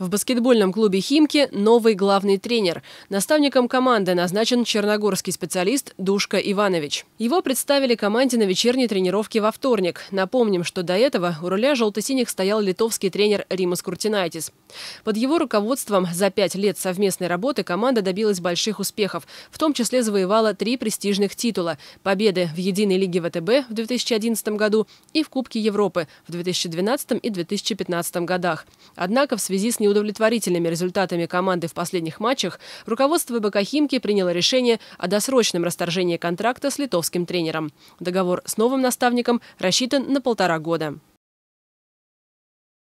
В баскетбольном клубе «Химки» новый главный тренер. Наставником команды назначен черногорский специалист Душка Иванович. Его представили команде на вечерней тренировке во вторник. Напомним, что до этого у руля «желто-синих» стоял литовский тренер Римас Куртинайтис. Под его руководством за пять лет совместной работы команда добилась больших успехов, в том числе завоевала три престижных титула – победы в Единой лиге ВТБ в 2011 году и в Кубке Европы в 2012 и 2015 годах. Однако в связи с неудачей неудовлетворительными результатами команды в последних матчах, руководство БК «Химки» приняло решение о досрочном расторжении контракта с литовским тренером. Договор с новым наставником рассчитан на полтора года.